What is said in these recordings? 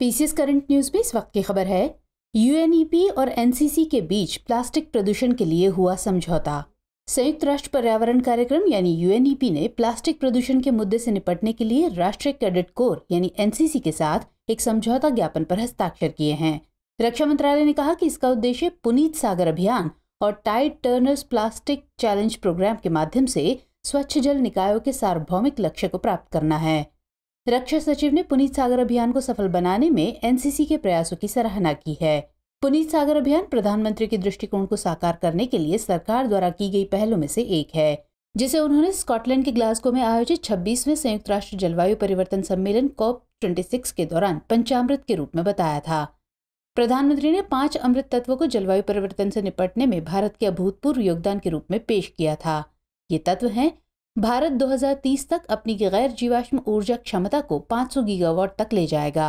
PCS current news में इस वक्त की खबर है यूएनईपी e और एनसीसी के बीच प्लास्टिक प्रदूषण के लिए हुआ समझौता संयुक्त राष्ट्र पर्यावरण कार्यक्रम यानी यूएनईपी e ने प्लास्टिक प्रदूषण के मुद्दे से निपटने के लिए राष्ट्रीय कैडेट कोर यानी एनसीसी के साथ एक समझौता ज्ञापन पर हस्ताक्षर किए हैं रक्षा मंत्रालय ने कहा कि इसका उद्देश्य पुनीत सागर अभियान और Tide Turners plastic challenge programme के माध्यम से स्वच्छ जल निकायों के सार्वभौमिक लक्ष्य को प्राप्त करना है रक्षा सचिव ने पुनीत सागर अभियान को सफल बनाने में एनसीसी के प्रयासों की सराहना की है पुनीत सागर अभियान प्रधानमंत्री के दृष्टिकोण को साकार करने के लिए सरकार द्वारा की गई पहलों में से एक है जिसे उन्होंने स्कॉटलैंड के ग्लास्को में आयोजित 26वें संयुक्त राष्ट्र जलवायु परिवर्तन सम्मेलन कॉप 26 के दौरान पंचामृत के रूप में बताया था प्रधानमंत्री ने पांच अमृत तत्वों को जलवायु परिवर्तन से निपटने में भारत के अभूतपूर्व योगदान के रूप में पेश किया था ये तत्व हैं भारत 2030 तक अपनी गैर जीवाश्म ऊर्जा क्षमता को 500 गीगावाट तक ले जाएगा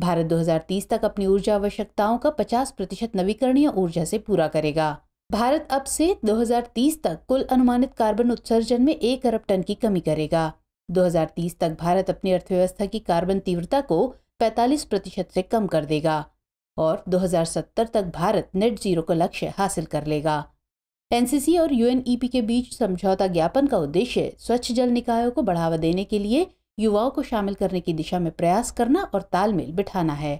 भारत 2030 तक अपनी ऊर्जा आवश्यकताओं का 50 प्रतिशत नवीकरणीय ऊर्जा से पूरा करेगा भारत अब से 2030 तक कुल अनुमानित कार्बन उत्सर्जन में एक अरब टन की कमी करेगा 2030 तक भारत अपनी अर्थव्यवस्था की कार्बन तीव्रता को 45 प्रतिशत से कम कर देगा और 2070 तक भारत नेट जीरो का लक्ष्य हासिल कर लेगा एनसीसी और यूएनईपी के बीच समझौता ज्ञापन का उद्देश्य स्वच्छ जल निकायों को बढ़ावा देने के लिए युवाओं को शामिल करने की दिशा में प्रयास करना और तालमेल बिठाना है